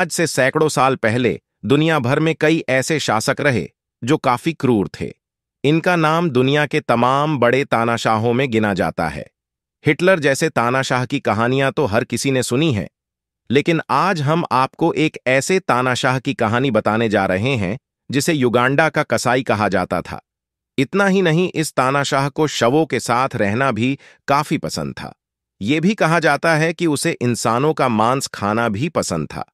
आज से सैकड़ों साल पहले दुनिया भर में कई ऐसे शासक रहे जो काफी क्रूर थे इनका नाम दुनिया के तमाम बड़े तानाशाहों में गिना जाता है हिटलर जैसे तानाशाह की कहानियां तो हर किसी ने सुनी हैं लेकिन आज हम आपको एक ऐसे तानाशाह की कहानी बताने जा रहे हैं जिसे युगांडा का कसाई कहा जाता था इतना ही नहीं इस तानाशाह को शवों के साथ रहना भी काफी पसंद था ये भी कहा जाता है कि उसे इंसानों का मांस खाना भी पसंद था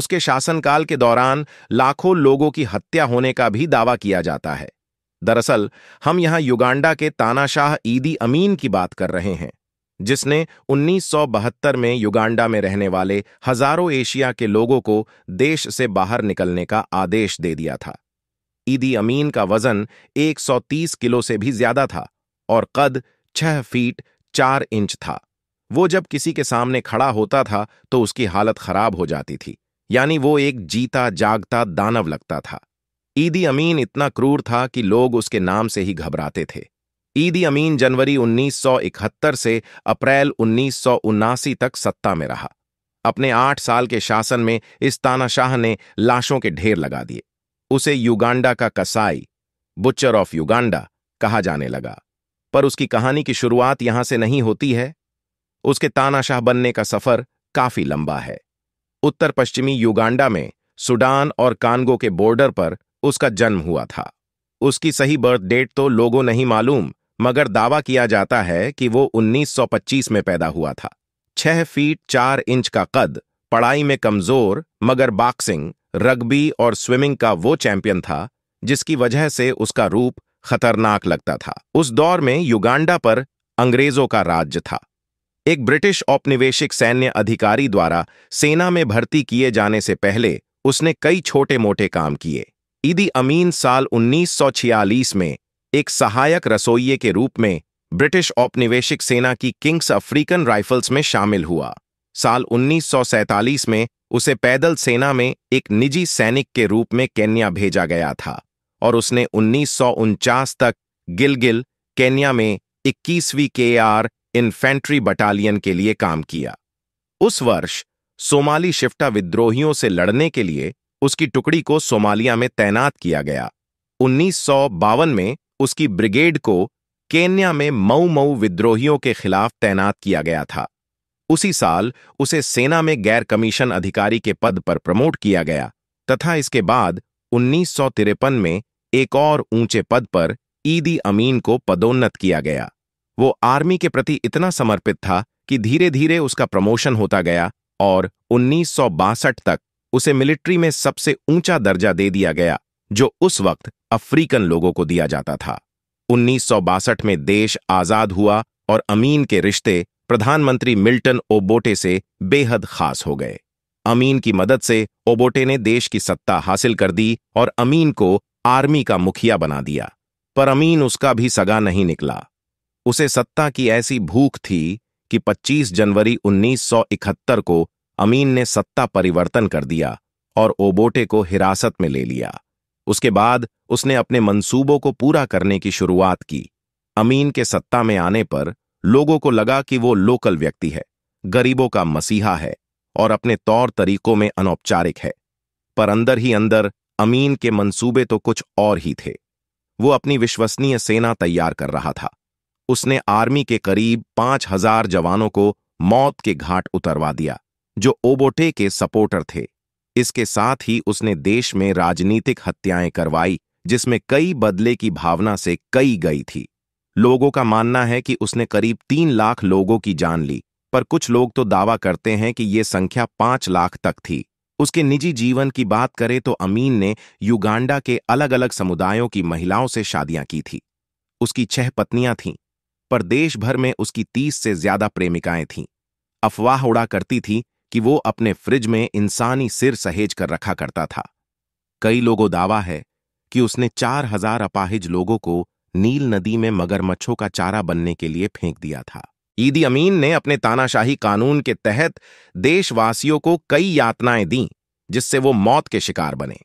उसके शासनकाल के दौरान लाखों लोगों की हत्या होने का भी दावा किया जाता है दरअसल हम यहां युगांडा के तानाशाह ईदी अमीन की बात कर रहे हैं जिसने 1972 में युगांडा में रहने वाले हजारों एशिया के लोगों को देश से बाहर निकलने का आदेश दे दिया था ईदी अमीन का वजन 130 किलो से भी ज्यादा था और कद 6 फीट 4 इंच था वो जब किसी के सामने खड़ा होता था तो उसकी हालत खराब हो जाती थी यानी वो एक जीता जागता दानव लगता था ईदी अमीन इतना क्रूर था कि लोग उसके नाम से ही घबराते थे ईदी अमीन जनवरी 1971 से अप्रैल उन्नीस तक सत्ता में रहा अपने आठ साल के शासन में इस तानाशाह ने लाशों के ढेर लगा दिए उसे युगांडा का कसाई बुच्चर ऑफ युगांडा कहा जाने लगा पर उसकी कहानी की शुरुआत यहां से नहीं होती है उसके तानाशाह बनने का सफर काफी लंबा है उत्तर पश्चिमी युगांडा में सुडान और कानगो के बॉर्डर पर उसका जन्म हुआ था उसकी सही बर्थ डेट तो लोगों नहीं मालूम मगर दावा किया जाता है कि वो 1925 में पैदा हुआ था छह फीट चार इंच का कद पढ़ाई में कमजोर मगर बॉक्सिंग रग्बी और स्विमिंग का वो चैंपियन था जिसकी वजह से उसका रूप खतरनाक लगता था उस दौर में युगांडा पर अंग्रेजों का राज्य था एक ब्रिटिश औपनिवेशिक सैन्य अधिकारी द्वारा सेना में भर्ती किए जाने से पहले उसने कई छोटे मोटे काम किए ईदी अमीन साल 1946 में एक सहायक रसोइये के रूप में ब्रिटिश औपनिवेशिक सेना की किंग्स अफ्रीकन राइफल्स में शामिल हुआ साल 1947 में उसे पैदल सेना में एक निजी सैनिक के रूप में केन्या भेजा गया था और उसने उन्नीस तक गिलगिल केन्या में इक्कीसवीं के आर इन्फेंट्री बटालियन के लिए काम किया उस वर्ष सोमाली शिफ्टा विद्रोहियों से लड़ने के लिए उसकी टुकड़ी को सोमालिया में तैनात किया गया उन्नीस में उसकी ब्रिगेड को केन्या में मऊ मऊ विद्रोहियों के खिलाफ तैनात किया गया था उसी साल उसे सेना में गैर कमीशन अधिकारी के पद पर प्रमोट किया गया तथा इसके बाद उन्नीस में एक और ऊंचे पद पर ईदी अमीन को पदोन्नत किया गया वो आर्मी के प्रति इतना समर्पित था कि धीरे धीरे उसका प्रमोशन होता गया और उन्नीस तक उसे मिलिट्री में सबसे ऊंचा दर्जा दे दिया गया जो उस वक्त अफ्रीकन लोगों को दिया जाता था उन्नीस में देश आजाद हुआ और अमीन के रिश्ते प्रधानमंत्री मिल्टन ओबोटे से बेहद खास हो गए अमीन की मदद से ओबोटे ने देश की सत्ता हासिल कर दी और अमीन को आर्मी का मुखिया बना दिया पर अमीन उसका भी सगा नहीं निकला उसे सत्ता की ऐसी भूख थी कि 25 जनवरी 1971 को अमीन ने सत्ता परिवर्तन कर दिया और ओबोटे को हिरासत में ले लिया उसके बाद उसने अपने मंसूबों को पूरा करने की शुरुआत की अमीन के सत्ता में आने पर लोगों को लगा कि वो लोकल व्यक्ति है गरीबों का मसीहा है और अपने तौर तरीकों में अनौपचारिक है पर अंदर ही अंदर अमीन के मंसूबे तो कुछ और ही थे वो अपनी विश्वसनीय सेना तैयार कर रहा था उसने आर्मी के करीब पांच हजार जवानों को मौत के घाट उतरवा दिया जो ओबोटे के सपोर्टर थे इसके साथ ही उसने देश में राजनीतिक हत्याएं करवाई जिसमें कई बदले की भावना से कई गई थी लोगों का मानना है कि उसने करीब तीन लाख लोगों की जान ली पर कुछ लोग तो दावा करते हैं कि ये संख्या पांच लाख तक थी उसके निजी जीवन की बात करें तो अमीन ने युगांडा के अलग अलग समुदायों की महिलाओं से शादियां की थी उसकी छह पत्नियां थीं पर देश भर में उसकी तीस से ज्यादा प्रेमिकाएं थीं अफवाह उड़ा करती थी कि वो अपने फ्रिज में इंसानी सिर सहेज कर रखा करता था कई लोगों दावा है कि उसने चार हजार अपाहिज लोगों को नील नदी में मगरमच्छों का चारा बनने के लिए फेंक दिया था ईदी अमीन ने अपने तानाशाही कानून के तहत देशवासियों को कई यातनाएं दी जिससे वो मौत के शिकार बने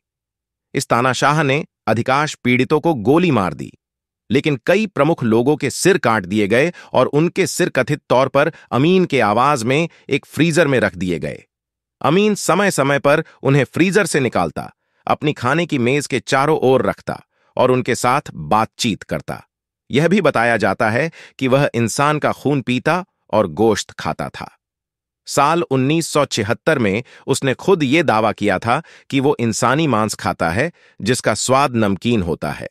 इस तानाशाह ने अधिकांश पीड़ितों को गोली मार दी लेकिन कई प्रमुख लोगों के सिर काट दिए गए और उनके सिर कथित तौर पर अमीन के आवाज में एक फ्रीजर में रख दिए गए अमीन समय समय पर उन्हें फ्रीजर से निकालता अपनी खाने की मेज के चारों ओर रखता और उनके साथ बातचीत करता यह भी बताया जाता है कि वह इंसान का खून पीता और गोश्त खाता था साल 1976 में उसने खुद ये दावा किया था कि वो इंसानी मांस खाता है जिसका स्वाद नमकीन होता है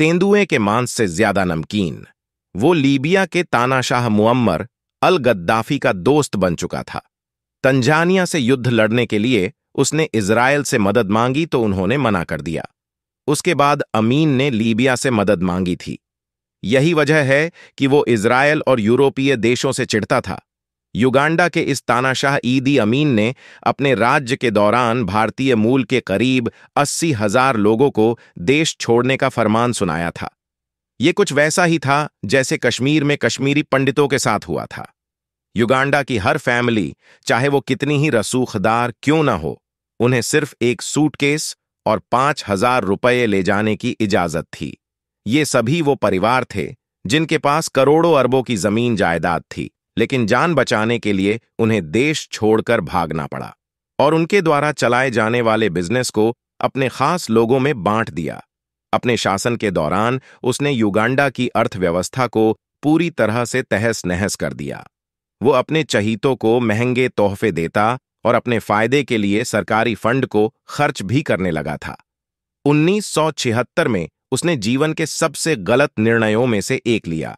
तेंदुए के मांस से ज्यादा नमकीन वो लीबिया के तानाशाह मुअम्मर अल गद्दाफी का दोस्त बन चुका था तंजानिया से युद्ध लड़ने के लिए उसने इसराइल से मदद मांगी तो उन्होंने मना कर दिया उसके बाद अमीन ने लीबिया से मदद मांगी थी यही वजह है कि वो इसराइल और यूरोपीय देशों से चिढ़ता था युगांडा के इस तानाशाह ईदी अमीन ने अपने राज्य के दौरान भारतीय मूल के करीब अस्सी हजार लोगों को देश छोड़ने का फरमान सुनाया था ये कुछ वैसा ही था जैसे कश्मीर में कश्मीरी पंडितों के साथ हुआ था युगांडा की हर फैमिली चाहे वो कितनी ही रसूखदार क्यों ना हो उन्हें सिर्फ एक सूटकेस और पांच हजार रुपये ले जाने की इजाजत थी ये सभी वो परिवार थे जिनके पास करोड़ों अरबों की जमीन जायदाद थी लेकिन जान बचाने के लिए उन्हें देश छोड़कर भागना पड़ा और उनके द्वारा चलाए जाने वाले बिजनेस को अपने खास लोगों में बांट दिया अपने शासन के दौरान उसने युगांडा की अर्थव्यवस्था को पूरी तरह से तहस नहस कर दिया वो अपने चहितों को महंगे तोहफे देता और अपने फायदे के लिए सरकारी फंड को खर्च भी करने लगा था 1976 में उसने जीवन के सबसे गलत निर्णयों में से एक लिया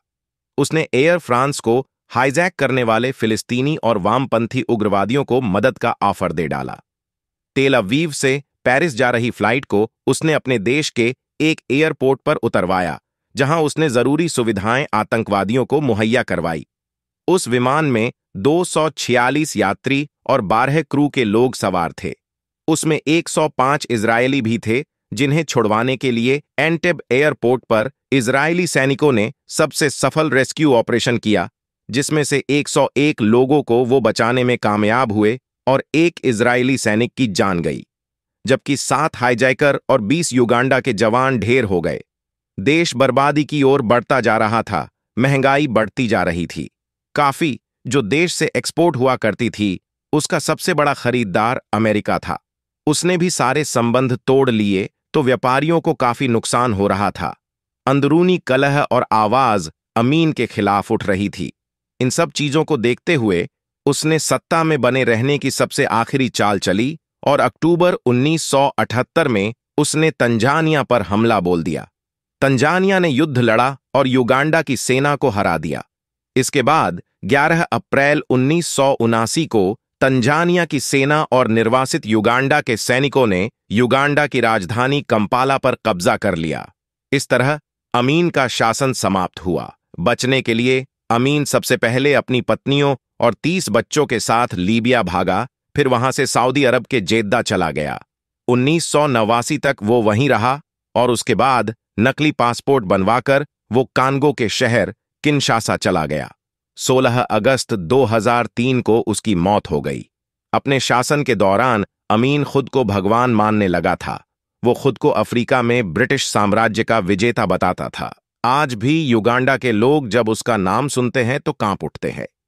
उसने एयर फ्रांस को हाईजैक करने वाले फिलिस्तीनी और वामपंथी उग्रवादियों को मदद का ऑफर दे डाला तेल अवीव से पेरिस जा रही फ्लाइट को उसने अपने देश के एक एयरपोर्ट पर उतरवाया जहां उसने जरूरी सुविधाएं आतंकवादियों को मुहैया करवाई उस विमान में 246 यात्री और बारह क्रू के लोग सवार थे उसमें 105 इजरायली भी थे जिन्हें छुड़वाने के लिए एंटेब एयरपोर्ट पर इजरायली सैनिकों ने सबसे सफल रेस्क्यू ऑपरेशन किया जिसमें से 101 लोगों को वो बचाने में कामयाब हुए और एक इजरायली सैनिक की जान गई जबकि सात हाईजैकर और 20 युगांडा के जवान ढेर हो गए देश बर्बादी की ओर बढ़ता जा रहा था महंगाई बढ़ती जा रही थी काफी जो देश से एक्सपोर्ट हुआ करती थी उसका सबसे बड़ा खरीददार अमेरिका था उसने भी सारे संबंध तोड़ लिए तो व्यापारियों को काफी नुकसान हो रहा था अंदरूनी कलह और आवाज अमीन के खिलाफ उठ रही थी इन सब चीजों को देखते हुए उसने सत्ता में बने रहने की सबसे आखिरी चाल चली और अक्टूबर 1978 में उसने तंजानिया पर हमला बोल दिया तंजानिया ने युद्ध लड़ा और युगांडा की सेना को हरा दिया इसके बाद 11 अप्रैल उन्नीस को तंजानिया की सेना और निर्वासित युगांडा के सैनिकों ने युगांडा की राजधानी कंपाला पर कब्जा कर लिया इस तरह अमीन का शासन समाप्त हुआ बचने के लिए अमीन सबसे पहले अपनी पत्नियों और तीस बच्चों के साथ लीबिया भागा फिर वहां से सऊदी अरब के जेद्दा चला गया उन्नीस तक वो वहीं रहा और उसके बाद नकली पासपोर्ट बनवाकर वो कानगो के शहर किनशासा चला गया 16 अगस्त 2003 को उसकी मौत हो गई अपने शासन के दौरान अमीन खुद को भगवान मानने लगा था वो खुद को अफ्रीका में ब्रिटिश साम्राज्य का विजेता बताता था आज भी युगांडा के लोग जब उसका नाम सुनते हैं तो कांप उठते हैं